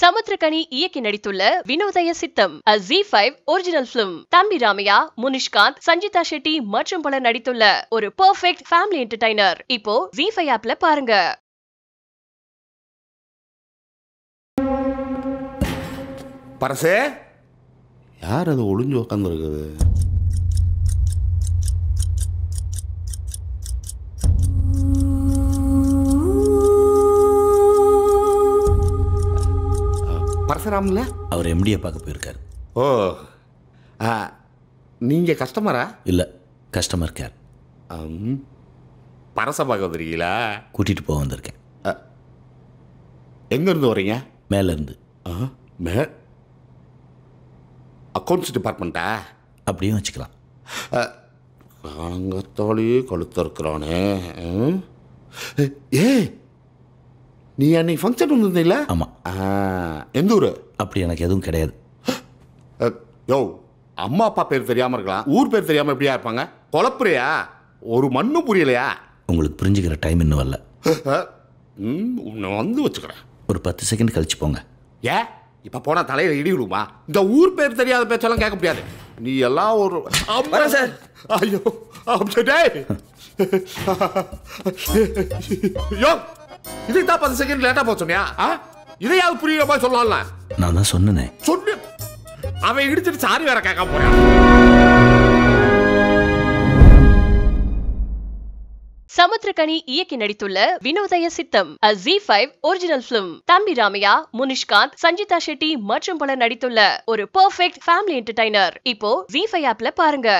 சமுத்திரகனி இயக்கி நடித்துள்ள Vinodhaya Sitham a Zee five original film Thambi Ramaiah Munishkanth Sanchita Shetty மற்றும் பலர் நடித்துள்ள ஒரு பெர்ஃபெக்ட் ஃபேமிலி என்டர்டைனர் இப்போ ஜி ஃபைவ் ஆப்ல பாருங்க பரசே யார் அது ஒளிஞ்சு உக்காந்துருக்குது பேசுகிறாம்ல அவர் எம்டியை பார்க்க போயிருக்கார் ஓ நீங்கள் கஸ்டமரா இல்லை கஸ்டமர் கேர் பரச பார்க்க வந்துருக்கீங்களா கூட்டிகிட்டு போக வந்திருக்கேன் எங்கேருந்து வரீங்க மேலேருந்து ஆ மே அக்கௌண்ட்ஸ் டிபார்ட்மெண்ட்டா அப்படியும் வச்சுக்கலாம் காலங்கத்தாலேயே கழுத்த ஏ நீ அன்னைக்கு ஃபங்க்ஷன் வந்துருந்தீங்களா ஆமாம் எந்த ஊர் அப்படி எனக்கு எதுவும் கிடையாது யோ அம்மா அப்பா பேர் தெரியாமல் இருக்கலாம் ஊர் பேர் தெரியாமல் எப்படியா இருப்பாங்க குழப்புறியா ஒரு மண்ணும் புரியலையா உங்களுக்கு புரிஞ்சுக்கிற டைம் இன்னும் வரல உன்னை வந்து வச்சுக்கிறேன் ஒரு பத்து செகண்ட் கழிச்சு போங்க ஏ இப்போ போனால் தலையில் இடி விடுமா இந்த ஊர் பேர் தெரியாத பேச்செல்லாம் கேட்க முடியாது நீ எல்லாம் ஒரு அம்மா சார் ஐயோ யோ இதுக்கு பத்து செகண்ட் லேட்டாக போச்சோனியா ஆ இதையாவது புரியுற மாதிரி சொல்லலாம்ல நான் தான் சொன்னேன் சொல்லு அவன் இடிச்சிட்டு சாரி வேற கேட்க போறான் சமுத்திரகனி இயக்கி நடித்துள்ள வினோதய சித்தம் G five original film Thambi Ramaiah Munishkanth Sanchita Shetty மற்றும் பலர் நடித்துள்ள ஒரு பெர்ஃபெக்ட் ஃபேமிலி என்டர்டைனர் இப்போ ஜி ஃபைவ் ஆப்ல பாருங்க